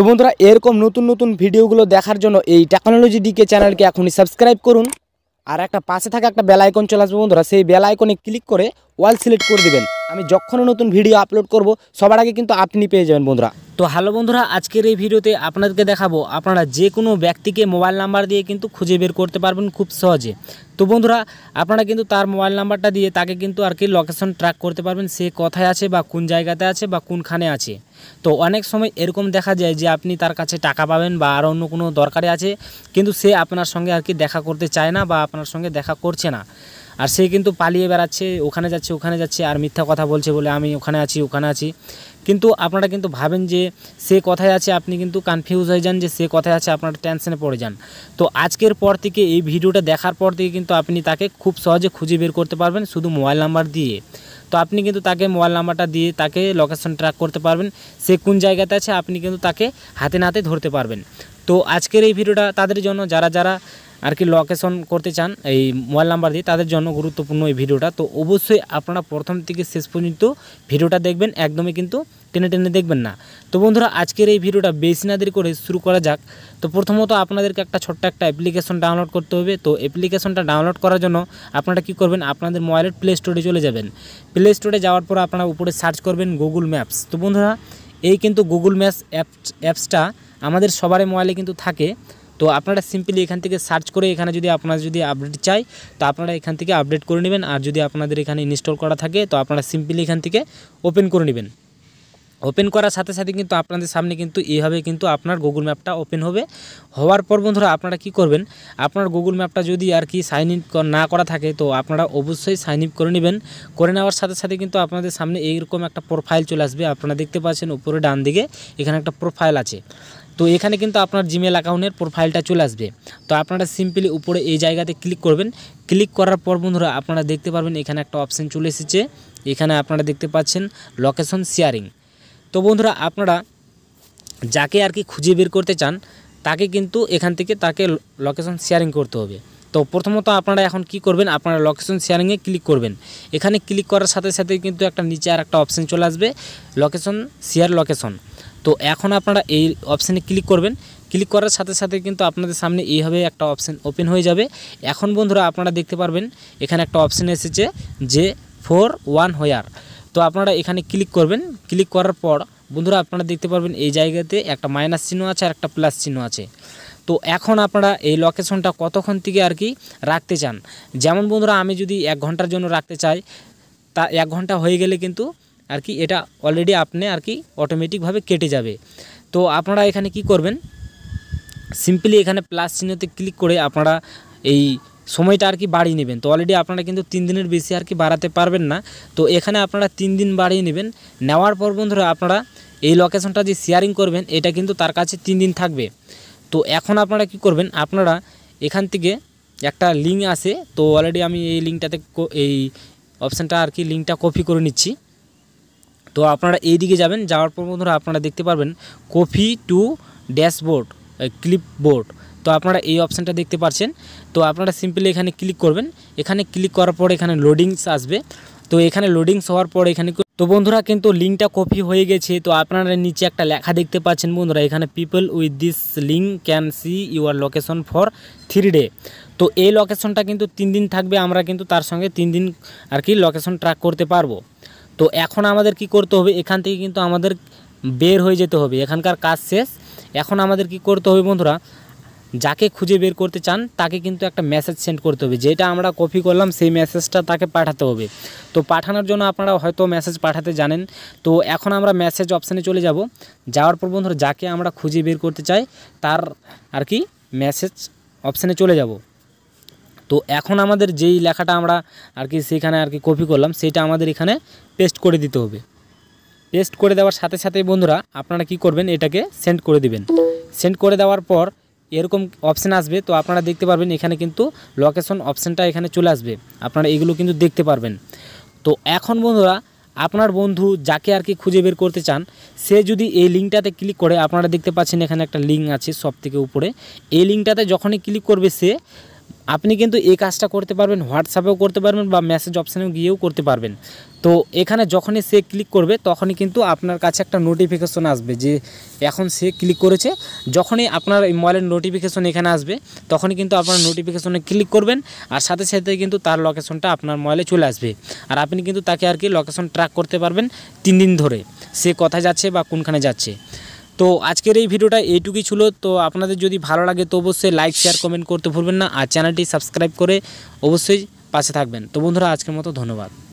তো বন্ধুরা এরকম নতুন নতুন ভিডিওগুলো দেখার জন্য এই টেকনোলজি ডিকে চ্যানেলকে এখনই সাবস্ক্রাইব করুন আর একটা পাশে থাকা একটা বেল আইকন চলে আসবে বন্ধুরা সেই বেল আইকনে ক্লিক করে ওয়াল সিলেক্ট করে দেবেন আমি যখনও নতুন ভিডিও আপলোড করব সবার আগে কিন্তু আপনি পেয়ে যাবেন বন্ধুরা তো হ্যালো বন্ধুরা আজকের এই ভিডিওতে আপনাদেরকে দেখাবো আপনারা যে কোনো ব্যক্তিকে মোবাইল নাম্বার দিয়ে কিন্তু খুঁজে বের করতে পারবেন খুব সহজে তো বন্ধুরা আপনারা কিন্তু তার মোবাইল নাম্বারটা দিয়ে তাকে কিন্তু আর কি লোকেশন ট্র্যাক করতে পারবেন সে কোথায় আছে বা কোন জায়গাতে আছে বা কোনখানে আছে তো অনেক সময় এরকম দেখা যায় যে আপনি তার কাছে টাকা পাবেন বা আর অন্য কোনো দরকারে আছে কিন্তু সে আপনার সঙ্গে আর কি দেখা করতে চায় না বা আপনার সঙ্গে দেখা করছে না আর সে কিন্তু পালিয়ে বেড়াচ্ছে ওখানে যাচ্ছে ওখানে যাচ্ছে আর মিথ্যা কথা বলছে বলে আমি ওখানে আছি ওখানে আছি কিন্তু আপনারা কিন্তু ভাবেন যে সে কথায় আছে আপনি কিন্তু কনফিউজ হয়ে যান যে সে কথায় আছে আপনার টেনশনে পড়ে যান তো আজকের পর থেকে এই ভিডিওটা দেখার পর থেকে কিন্তু আপনি তাকে খুব সহজে খুঁজে বের করতে পারবেন শুধু মোবাইল নাম্বার দিয়ে তো আপনি কিন্তু তাকে মোবাইল নাম্বারটা দিয়ে তাকে লোকেশন ট্র্যাক করতে পারবেন সে কোন জায়গাতে আছে আপনি কিন্তু তাকে হাতে নাতে ধরতে পারবেন তো আজকের এই ভিডিওটা তাদের জন্য যারা যারা আর কি লোকেশন করতে চান এই মোবাইল নাম্বার দিয়ে তাদের জন্য গুরুত্বপূর্ণ এই ভিডিওটা তো অবশ্যই আপনারা প্রথম থেকে শেষ পর্যন্ত ভিডিওটা দেখবেন একদমই কিন্তু টেনে টেনে দেখবেন না তো বন্ধুরা আজকের এই ভিডিওটা বেশি না দেরি করে শুরু করা যাক তো প্রথমত আপনাদেরকে একটা ছোট্ট একটা অ্যাপ্লিকেশন ডাউনলোড করতে হবে তো অ্যাপ্লিকেশনটা ডাউনলোড করার জন্য আপনারা কি করবেন আপনাদের মোবাইলের প্লে স্টোরে চলে যাবেন প্লে স্টোরে যাওয়ার পর আপনারা উপরে সার্চ করবেন গুগল ম্যাপস তো বন্ধুরা এই কিন্তু গুগল ম্যাপস অ্যাপসটা আমাদের সবারই মোবাইলে কিন্তু থাকে তো আপনারা সিম্পলি এখান থেকে সার্চ করে এখানে যদি আপনারা যদি আপডেট চাই তো আপনারা এখান থেকে আপডেট করে নেবেন আর যদি আপনাদের এখানে ইনস্টল করা থাকে তো আপনারা সিম্পলি এখান থেকে ওপেন করে নেবেন ওপেন করার সাথে সাথে কিন্তু আপনাদের সামনে কিন্তু এইভাবে কিন্তু আপনার গুগল ম্যাপটা ওপেন হবে হওয়ার পর বন্ধুরা আপনারা কি করবেন আপনার গুগল ম্যাপটা যদি আর কি সাইন ইন না করা থাকে তো আপনারা অবশ্যই সাইন ইন করে নেবেন করে নেওয়ার সাথে সাথে কিন্তু আপনাদের সামনে এইরকম একটা প্রোফাইল চলে আসবে আপনারা দেখতে পাচ্ছেন উপরে ডান দিকে এখানে একটা প্রোফাইল আছে তো এখানে কিন্তু আপনার জিমেল অ্যাকাউন্টের প্রোফাইলটা চলে আসবে তো আপনারা সিম্পলি উপরে এই জায়গাতে ক্লিক করবেন ক্লিক করার পর বন্ধুরা আপনারা দেখতে পারবেন এখানে একটা অপশান চলে এসেছে এখানে আপনারা দেখতে পাচ্ছেন লোকেশন শেয়ারিং তো বন্ধুরা আপনারা যাকে আর কি খুঁজে বের করতে চান তাকে কিন্তু এখান থেকে তাকে লোকেশন শেয়ারিং করতে হবে তো প্রথমত আপনারা এখন কি করবেন আপনারা লোকেশন শেয়ারিংয়ে ক্লিক করবেন এখানে ক্লিক করার সাথে সাথে কিন্তু একটা নিচে আর একটা অপশান চলে আসবে লোকেশন শেয়ার লোকেশন তো এখন আপনারা এই অপশানে ক্লিক করবেন ক্লিক করার সাথে সাথে কিন্তু আপনাদের সামনে এইভাবে একটা অপশান ওপেন হয়ে যাবে এখন বন্ধুরা আপনারা দেখতে পারবেন এখানে একটা অপশান এসেছে যে ফোর ওয়ান হোয়ার তো আপনারা এখানে ক্লিক করবেন ক্লিক করার পর বন্ধুরা আপনারা দেখতে পারবেন এই জায়গাতে একটা মাইনাস চিহ্ন আছে আর একটা প্লাস চিহ্ন আছে তো এখন আপনারা এই লোকেশনটা কতক্ষণ থেকে আর কি রাখতে চান যেমন বন্ধুরা আমি যদি এক ঘন্টার জন্য রাখতে চাই তা এক ঘন্টা হয়ে গেলে কিন্তু আর কি এটা অলরেডি আপনি আর কি অটোমেটিকভাবে কেটে যাবে তো আপনারা এখানে কি করবেন সিম্পলি এখানে প্লাস চিহ্নতে ক্লিক করে আপনারা এই সময়টা আর কি বাড়িয়ে নেবেন তো অলরেডি আপনারা কিন্তু তিন দিনের বেশি আর কি বাড়াতে পারবেন না তো এখানে আপনারা তিন দিন বাড়িয়ে নেবেন নেওয়ার পর বন্ধুরা আপনারা এই লোকেশনটা যে শেয়ারিং করবেন এটা কিন্তু তার কাছে তিন দিন থাকবে তো এখন আপনারা কি করবেন আপনারা এখান থেকে একটা লিঙ্ক আছে তো অলরেডি আমি এই লিঙ্কটাতে এই অপশানটা আর কি লিঙ্কটা কপি করে নিচ্ছি তো আপনারা এই দিকে যাবেন যাওয়ার পর বন্ধুরা আপনারা দেখতে পারবেন কফি টু ড্যাশবোর্ড ক্লিপবোর্ড তো আপনারা এই অপশানটা দেখতে পাচ্ছেন তো আপনারা সিম্পলি এখানে ক্লিক করবেন এখানে ক্লিক করার পর এখানে লোডিংস আসবে তো এখানে লোডিংস হওয়ার পর এখানে তো বন্ধুরা কিন্তু লিঙ্কটা কপি হয়ে গেছে তো আপনারা নিচে একটা লেখা দেখতে পাচ্ছেন বন্ধুরা এখানে people with this link can see your location for three day তো এই লোকেশনটা কিন্তু তিন দিন থাকবে আমরা কিন্তু তার সঙ্গে তিন দিন আর কি লোকেশন ট্র্যাক করতে পারবো তো এখন আমাদের কি করতে হবে এখান থেকে কিন্তু আমাদের বের হয়ে যেতে হবে এখানকার কাজ শেষ এখন আমাদের কি করতে হবে বন্ধুরা যাকে খুঁজে বের করতে চান তাকে কিন্তু একটা মেসেজ সেন্ড করতে হবে যেটা আমরা কপি করলাম সেই মেসেজটা তাকে পাঠাতে হবে তো পাঠানোর জন্য আপনারা হয়তো মেসেজ পাঠাতে জানেন তো এখন আমরা মেসেজ অপশানে চলে যাব যাওয়ার পর বন্ধুরা যাকে আমরা খুঁজে বের করতে চাই তার আর কি মেসেজ অপশানে চলে যাব তো এখন আমাদের যেই লেখাটা আমরা আর কি সেখানে আর কি কপি করলাম সেটা আমাদের এখানে পেস্ট করে দিতে হবে পেস্ট করে দেওয়ার সাথে সাথেই বন্ধুরা আপনারা কি করবেন এটাকে সেন্ড করে দিবেন সেন্ড করে দেওয়ার পর এরকম অপশান আসবে তো আপনারা দেখতে পারবেন এখানে কিন্তু লোকেশন অপশানটা এখানে চলে আসবে আপনারা এগুলো কিন্তু দেখতে পারবেন তো এখন বন্ধুরা আপনার বন্ধু যাকে আর কি খুঁজে বের করতে চান সে যদি এই লিঙ্কটাতে ক্লিক করে আপনারা দেখতে পাচ্ছেন এখানে একটা লিঙ্ক আছে সব থেকে উপরে এই লিঙ্কটাতে যখনই ক্লিক করবে সে আপনি কিন্তু এই কাজটা করতে পারবেন হোয়াটসঅ্যাপেও করতে পারবেন বা মেসেজ অপশানেও গিয়েও করতে পারবেন তো এখানে যখনই সে ক্লিক করবে তখনই কিন্তু আপনার কাছে একটা নোটিফিকেশন আসবে যে এখন সে ক্লিক করেছে যখনই আপনার মোবাইলের নোটিফিকেশন এখানে আসবে তখনই কিন্তু আপনার নোটিফিকেশনে ক্লিক করবেন আর সাথে সাথে কিন্তু তার লোকেশনটা আপনার মোবাইলে চলে আসবে আর আপনি কিন্তু তাকে আর কি লোকেশন ট্র্যাক করতে পারবেন তিন দিন ধরে সে কোথায় যাচ্ছে বা কোনখানে যাচ্ছে তো আজকের এই ভিডিওটা এইটুকুই ছিল তো আপনাদের যদি ভালো লাগে তো অবশ্যই লাইক শেয়ার কমেন্ট করতে ভুলবেন না আর চ্যানেলটি সাবস্ক্রাইব করে অবশ্যই পাশে থাকবেন তো বন্ধুরা আজকের মতো ধন্যবাদ